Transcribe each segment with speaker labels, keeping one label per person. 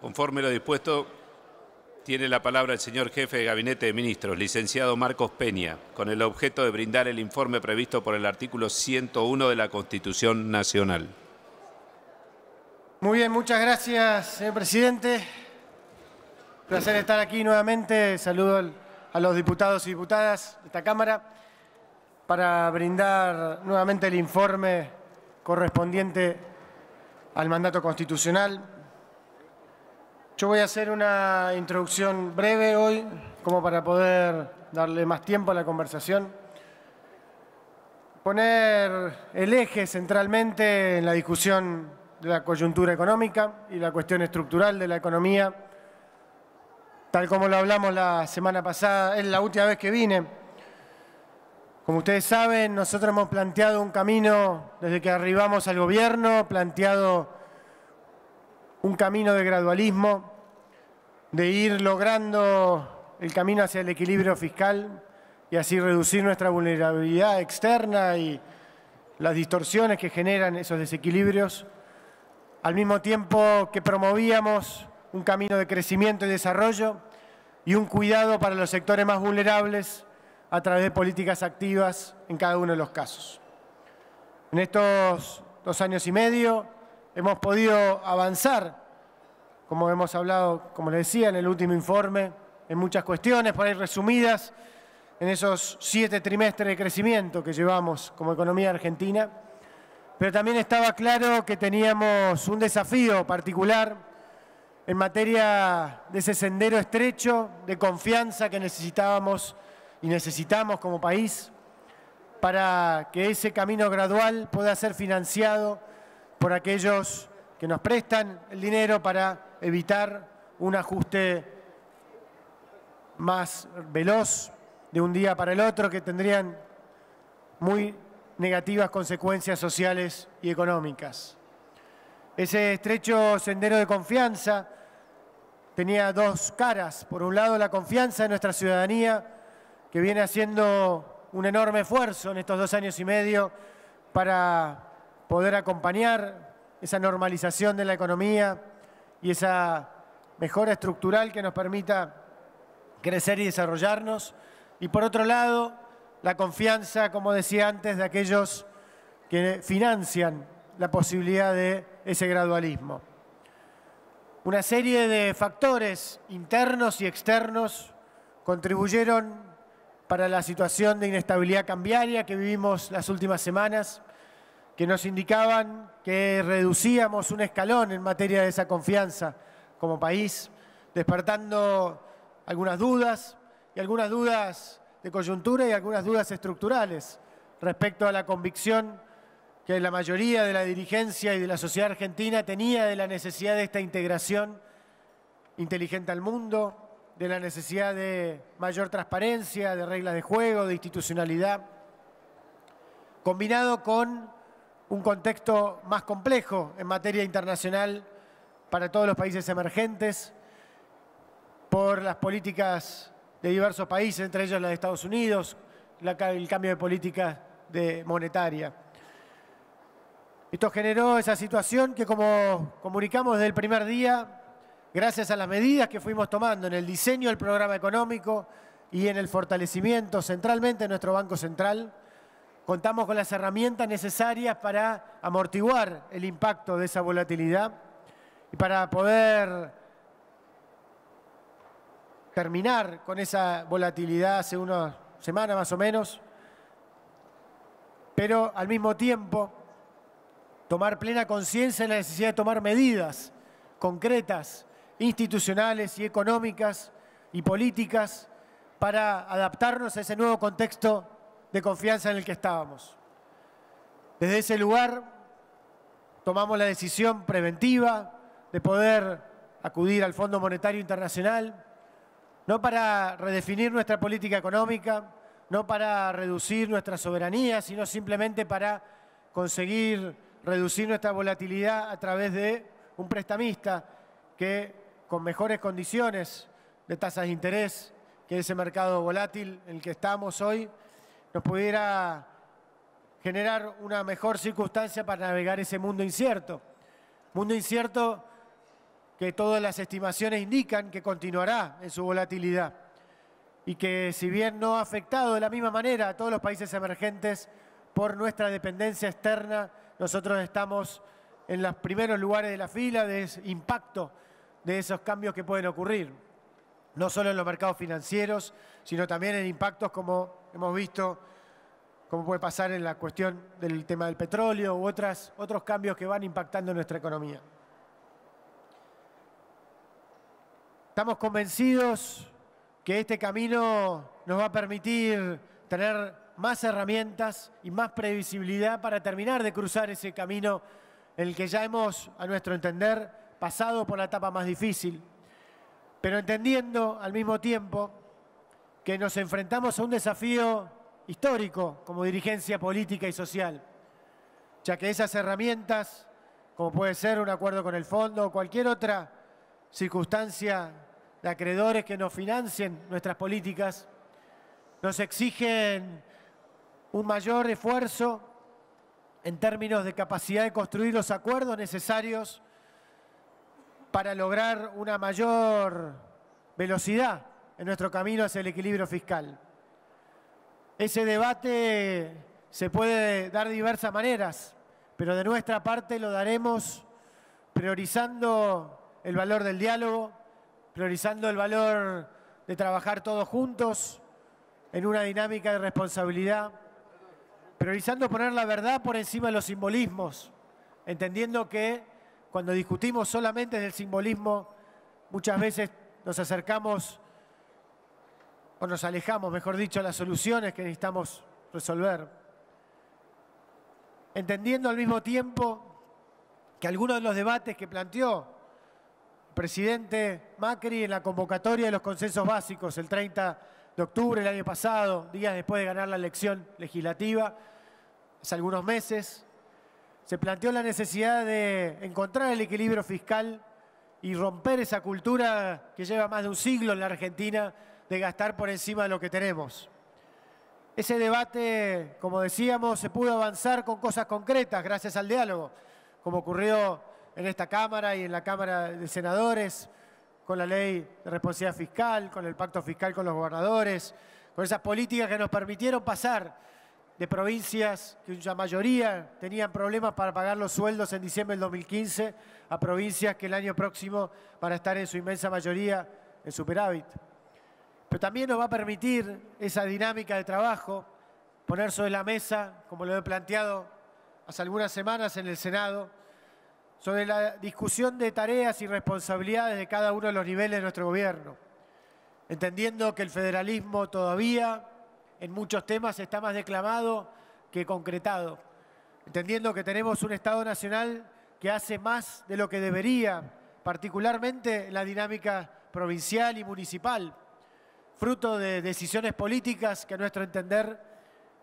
Speaker 1: Conforme lo dispuesto, tiene la palabra el señor jefe de Gabinete de Ministros, licenciado Marcos Peña, con el objeto de brindar el informe previsto por el artículo 101 de la Constitución Nacional. Muy bien, muchas gracias, señor presidente. Un placer estar aquí nuevamente. Saludo a los diputados y diputadas de esta Cámara para brindar nuevamente el informe correspondiente al mandato constitucional yo voy a hacer una introducción breve hoy, como para poder darle más tiempo a la conversación. Poner el eje centralmente en la discusión de la coyuntura económica y la cuestión estructural de la economía, tal como lo hablamos la semana pasada, es la última vez que vine. Como ustedes saben, nosotros hemos planteado un camino desde que arribamos al gobierno, planteado un camino de gradualismo, de ir logrando el camino hacia el equilibrio fiscal y así reducir nuestra vulnerabilidad externa y las distorsiones que generan esos desequilibrios, al mismo tiempo que promovíamos un camino de crecimiento y desarrollo y un cuidado para los sectores más vulnerables a través de políticas activas en cada uno de los casos. En estos dos años y medio hemos podido avanzar como hemos hablado, como le decía, en el último informe, en muchas cuestiones, por ahí resumidas, en esos siete trimestres de crecimiento que llevamos como economía argentina. Pero también estaba claro que teníamos un desafío particular en materia de ese sendero estrecho de confianza que necesitábamos y necesitamos como país para que ese camino gradual pueda ser financiado por aquellos que nos prestan el dinero para evitar un ajuste más veloz de un día para el otro que tendrían muy negativas consecuencias sociales y económicas. Ese estrecho sendero de confianza tenía dos caras. Por un lado, la confianza de nuestra ciudadanía, que viene haciendo un enorme esfuerzo en estos dos años y medio para poder acompañar esa normalización de la economía, y esa mejora estructural que nos permita crecer y desarrollarnos. Y por otro lado, la confianza, como decía antes, de aquellos que financian la posibilidad de ese gradualismo. Una serie de factores internos y externos contribuyeron para la situación de inestabilidad cambiaria que vivimos las últimas semanas que nos indicaban que reducíamos un escalón en materia de esa confianza como país, despertando algunas dudas y algunas dudas de coyuntura y algunas dudas estructurales respecto a la convicción que la mayoría de la dirigencia y de la sociedad argentina tenía de la necesidad de esta integración inteligente al mundo, de la necesidad de mayor transparencia, de reglas de juego, de institucionalidad, combinado con un contexto más complejo en materia internacional para todos los países emergentes por las políticas de diversos países, entre ellos la de Estados Unidos, el cambio de política de monetaria. Esto generó esa situación que, como comunicamos desde el primer día, gracias a las medidas que fuimos tomando en el diseño del programa económico y en el fortalecimiento centralmente de nuestro Banco Central, Contamos con las herramientas necesarias para amortiguar el impacto de esa volatilidad y para poder terminar con esa volatilidad hace una semana más o menos, pero al mismo tiempo tomar plena conciencia de la necesidad de tomar medidas concretas, institucionales y económicas y políticas para adaptarnos a ese nuevo contexto de confianza en el que estábamos. Desde ese lugar tomamos la decisión preventiva de poder acudir al Fondo Monetario Internacional, no para redefinir nuestra política económica, no para reducir nuestra soberanía, sino simplemente para conseguir reducir nuestra volatilidad a través de un prestamista que con mejores condiciones de tasas de interés que ese mercado volátil en el que estamos hoy, nos pudiera generar una mejor circunstancia para navegar ese mundo incierto. Mundo incierto que todas las estimaciones indican que continuará en su volatilidad y que si bien no ha afectado de la misma manera a todos los países emergentes por nuestra dependencia externa, nosotros estamos en los primeros lugares de la fila de impacto de esos cambios que pueden ocurrir no solo en los mercados financieros, sino también en impactos como hemos visto, como puede pasar en la cuestión del tema del petróleo u otras, otros cambios que van impactando nuestra economía. Estamos convencidos que este camino nos va a permitir tener más herramientas y más previsibilidad para terminar de cruzar ese camino en el que ya hemos, a nuestro entender, pasado por la etapa más difícil, pero entendiendo al mismo tiempo que nos enfrentamos a un desafío histórico como dirigencia política y social, ya que esas herramientas, como puede ser un acuerdo con el fondo o cualquier otra circunstancia de acreedores que nos financien nuestras políticas, nos exigen un mayor esfuerzo en términos de capacidad de construir los acuerdos necesarios para lograr una mayor velocidad en nuestro camino hacia el equilibrio fiscal. Ese debate se puede dar de diversas maneras, pero de nuestra parte lo daremos priorizando el valor del diálogo, priorizando el valor de trabajar todos juntos en una dinámica de responsabilidad, priorizando poner la verdad por encima de los simbolismos, entendiendo que cuando discutimos solamente del simbolismo, muchas veces nos acercamos o nos alejamos, mejor dicho, a las soluciones que necesitamos resolver. Entendiendo al mismo tiempo que algunos de los debates que planteó el presidente Macri en la convocatoria de los consensos básicos el 30 de octubre del año pasado, días después de ganar la elección legislativa, hace algunos meses, se planteó la necesidad de encontrar el equilibrio fiscal y romper esa cultura que lleva más de un siglo en la Argentina de gastar por encima de lo que tenemos. Ese debate, como decíamos, se pudo avanzar con cosas concretas gracias al diálogo, como ocurrió en esta Cámara y en la Cámara de Senadores, con la ley de responsabilidad fiscal, con el pacto fiscal con los gobernadores, con esas políticas que nos permitieron pasar de provincias que la mayoría tenían problemas para pagar los sueldos en diciembre del 2015 a provincias que el año próximo van a estar en su inmensa mayoría en superávit. Pero también nos va a permitir esa dinámica de trabajo, poner sobre la mesa, como lo he planteado hace algunas semanas en el Senado, sobre la discusión de tareas y responsabilidades de cada uno de los niveles de nuestro gobierno, entendiendo que el federalismo todavía en muchos temas está más declamado que concretado, entendiendo que tenemos un Estado Nacional que hace más de lo que debería, particularmente en la dinámica provincial y municipal, fruto de decisiones políticas que a nuestro entender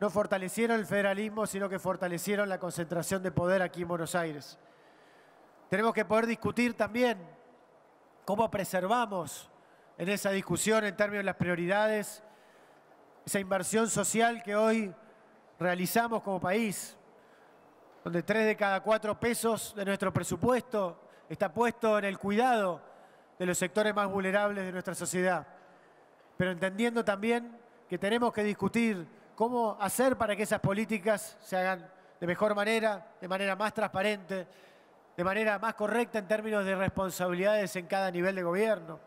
Speaker 1: no fortalecieron el federalismo, sino que fortalecieron la concentración de poder aquí en Buenos Aires. Tenemos que poder discutir también cómo preservamos en esa discusión en términos de las prioridades esa inversión social que hoy realizamos como país, donde tres de cada cuatro pesos de nuestro presupuesto está puesto en el cuidado de los sectores más vulnerables de nuestra sociedad. Pero entendiendo también que tenemos que discutir cómo hacer para que esas políticas se hagan de mejor manera, de manera más transparente, de manera más correcta en términos de responsabilidades en cada nivel de gobierno.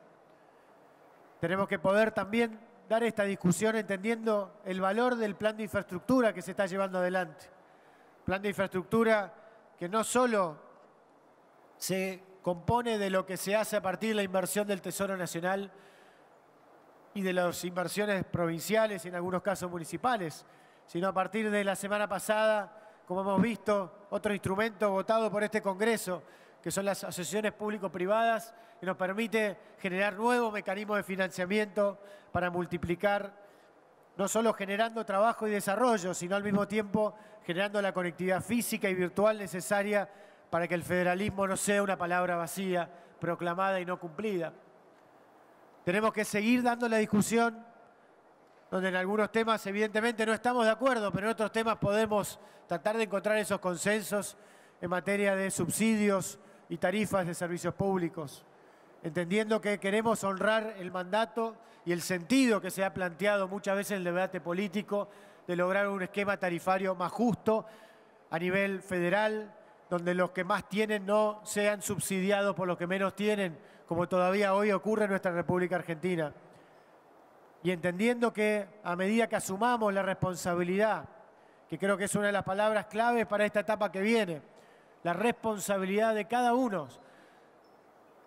Speaker 1: Tenemos que poder también dar esta discusión entendiendo el valor del plan de infraestructura que se está llevando adelante. Plan de infraestructura que no solo se compone de lo que se hace a partir de la inversión del Tesoro Nacional y de las inversiones provinciales y en algunos casos municipales, sino a partir de la semana pasada, como hemos visto, otro instrumento votado por este Congreso que son las asociaciones público-privadas, que nos permite generar nuevos mecanismos de financiamiento para multiplicar, no solo generando trabajo y desarrollo, sino al mismo tiempo generando la conectividad física y virtual necesaria para que el federalismo no sea una palabra vacía, proclamada y no cumplida. Tenemos que seguir dando la discusión, donde en algunos temas evidentemente no estamos de acuerdo, pero en otros temas podemos tratar de encontrar esos consensos en materia de subsidios, y tarifas de servicios públicos, entendiendo que queremos honrar el mandato y el sentido que se ha planteado muchas veces en el debate político de lograr un esquema tarifario más justo a nivel federal, donde los que más tienen no sean subsidiados por los que menos tienen, como todavía hoy ocurre en nuestra República Argentina. Y entendiendo que a medida que asumamos la responsabilidad, que creo que es una de las palabras claves para esta etapa que viene, la responsabilidad de cada uno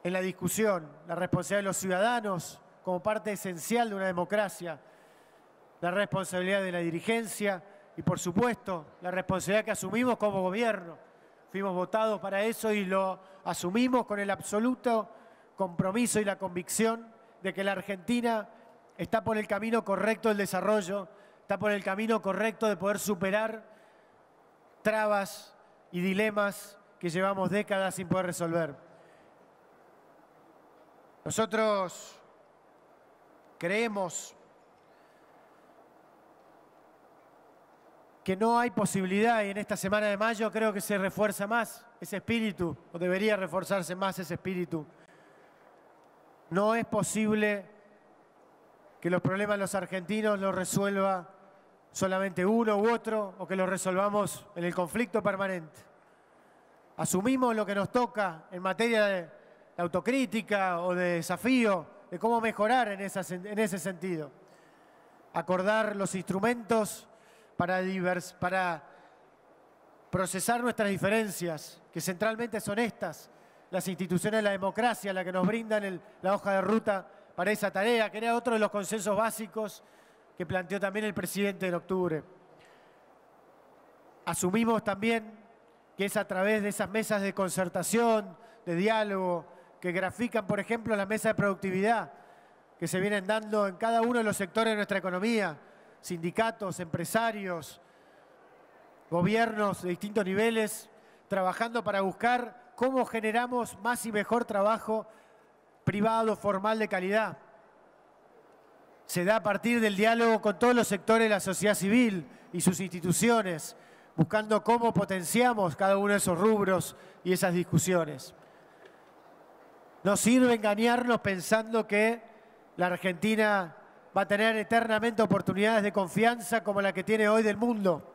Speaker 1: en la discusión, la responsabilidad de los ciudadanos como parte esencial de una democracia, la responsabilidad de la dirigencia y, por supuesto, la responsabilidad que asumimos como gobierno. Fuimos votados para eso y lo asumimos con el absoluto compromiso y la convicción de que la Argentina está por el camino correcto del desarrollo, está por el camino correcto de poder superar trabas y dilemas que llevamos décadas sin poder resolver. Nosotros creemos que no hay posibilidad y en esta semana de mayo creo que se refuerza más ese espíritu, o debería reforzarse más ese espíritu. No es posible que los problemas de los argentinos los resuelva solamente uno u otro o que lo resolvamos en el conflicto permanente. Asumimos lo que nos toca en materia de autocrítica o de desafío, de cómo mejorar en, ese sentido. Acordar los instrumentos para, para procesar nuestras diferencias, que centralmente son estas, las instituciones de la democracia, la que nos brindan la hoja de ruta para esa tarea, que era otro de los consensos básicos que planteó también el presidente en octubre. Asumimos también que es a través de esas mesas de concertación, de diálogo, que grafican, por ejemplo, la mesa de productividad que se vienen dando en cada uno de los sectores de nuestra economía, sindicatos, empresarios, gobiernos de distintos niveles, trabajando para buscar cómo generamos más y mejor trabajo privado, formal, de calidad se da a partir del diálogo con todos los sectores de la sociedad civil y sus instituciones, buscando cómo potenciamos cada uno de esos rubros y esas discusiones. No sirve engañarnos pensando que la Argentina va a tener eternamente oportunidades de confianza como la que tiene hoy del mundo.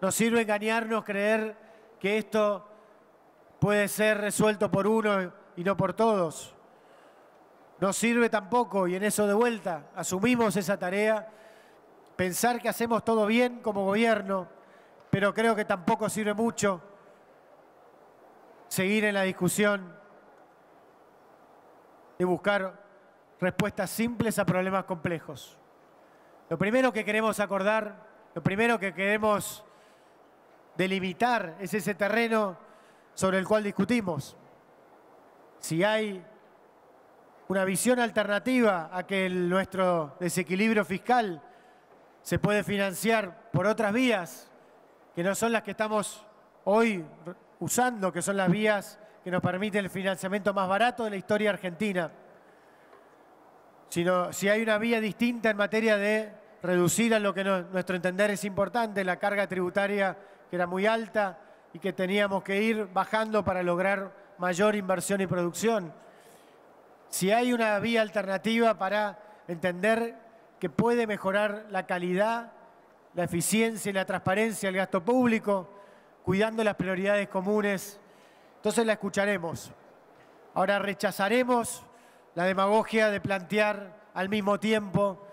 Speaker 1: No sirve engañarnos creer que esto puede ser resuelto por uno y no por todos no sirve tampoco, y en eso de vuelta, asumimos esa tarea, pensar que hacemos todo bien como gobierno, pero creo que tampoco sirve mucho seguir en la discusión y buscar respuestas simples a problemas complejos. Lo primero que queremos acordar, lo primero que queremos delimitar es ese terreno sobre el cual discutimos. Si hay una visión alternativa a que nuestro desequilibrio fiscal se puede financiar por otras vías que no son las que estamos hoy usando, que son las vías que nos permiten el financiamiento más barato de la historia argentina. Sino, si hay una vía distinta en materia de reducir a lo que nuestro entender es importante, la carga tributaria que era muy alta y que teníamos que ir bajando para lograr mayor inversión y producción si hay una vía alternativa para entender que puede mejorar la calidad, la eficiencia y la transparencia del gasto público, cuidando las prioridades comunes, entonces la escucharemos. Ahora rechazaremos la demagogia de plantear al mismo tiempo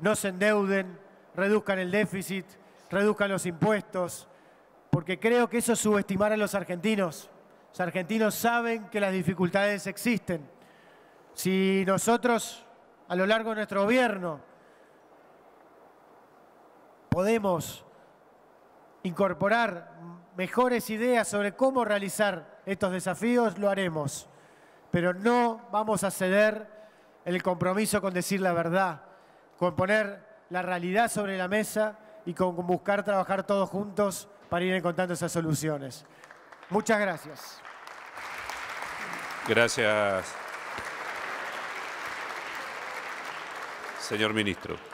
Speaker 1: no se endeuden, reduzcan el déficit, reduzcan los impuestos, porque creo que eso es subestimar a los argentinos. Los argentinos saben que las dificultades existen si nosotros, a lo largo de nuestro gobierno, podemos incorporar mejores ideas sobre cómo realizar estos desafíos, lo haremos. Pero no vamos a ceder el compromiso con decir la verdad, con poner la realidad sobre la mesa y con buscar trabajar todos juntos para ir encontrando esas soluciones. Muchas gracias. Gracias. señor ministro.